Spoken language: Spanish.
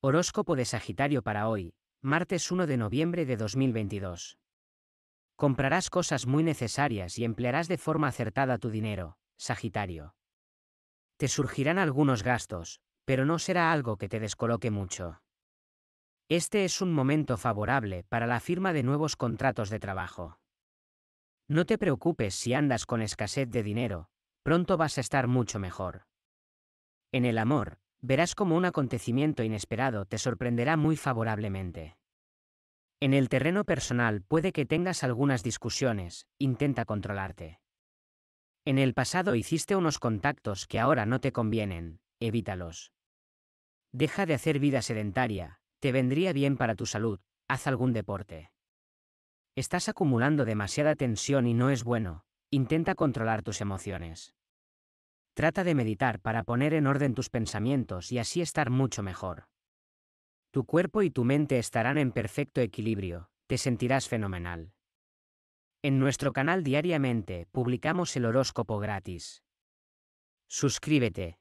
Horóscopo de Sagitario para hoy, martes 1 de noviembre de 2022. Comprarás cosas muy necesarias y emplearás de forma acertada tu dinero, Sagitario. Te surgirán algunos gastos, pero no será algo que te descoloque mucho. Este es un momento favorable para la firma de nuevos contratos de trabajo. No te preocupes si andas con escasez de dinero, pronto vas a estar mucho mejor. En el amor, verás como un acontecimiento inesperado te sorprenderá muy favorablemente. En el terreno personal puede que tengas algunas discusiones, intenta controlarte. En el pasado hiciste unos contactos que ahora no te convienen, evítalos. Deja de hacer vida sedentaria, te vendría bien para tu salud, haz algún deporte. Estás acumulando demasiada tensión y no es bueno, intenta controlar tus emociones. Trata de meditar para poner en orden tus pensamientos y así estar mucho mejor. Tu cuerpo y tu mente estarán en perfecto equilibrio, te sentirás fenomenal. En nuestro canal diariamente publicamos el horóscopo gratis. Suscríbete,